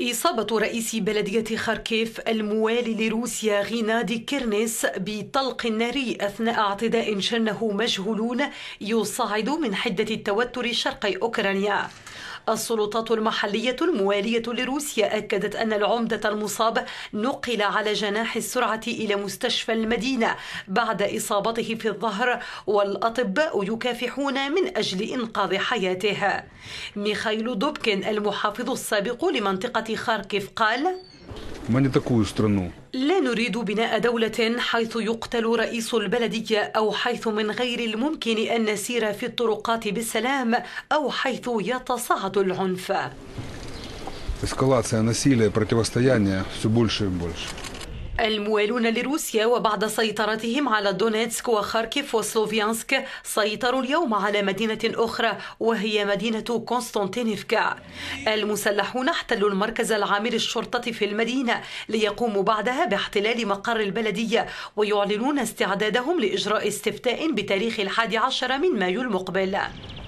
إصابة رئيس بلدية خاركيف الموالي لروسيا غينادي كيرنيس بطلق ناري أثناء اعتداء شنه مجهولون يصعد من حدة التوتر شرقي أوكرانيا السلطات المحلية الموالية لروسيا أكدت أن العمدة المصاب نقل على جناح السرعة إلى مستشفى المدينة بعد إصابته في الظهر والأطباء يكافحون من أجل إنقاذ حياته ميخايل دوبكين المحافظ السابق لمنطقة خاركيف قال يريد بناء دولة حيث يقتل رئيس البلدية أو حيث من غير الممكن أن نسير في الطرقات بالسلام أو حيث يتصاعد العنف. Эскалация насилия, все больше и больше. الموالون لروسيا وبعد سيطرتهم على دونيتسك وخاركيف وسلوفيانسك سيطروا اليوم على مدينة أخرى وهي مدينة كونستانتينيفكا المسلحون احتلوا المركز العام للشرطة في المدينة ليقوموا بعدها باحتلال مقر البلدية ويعلنون استعدادهم لإجراء استفتاء بتاريخ الحادي عشر من مايو المقبل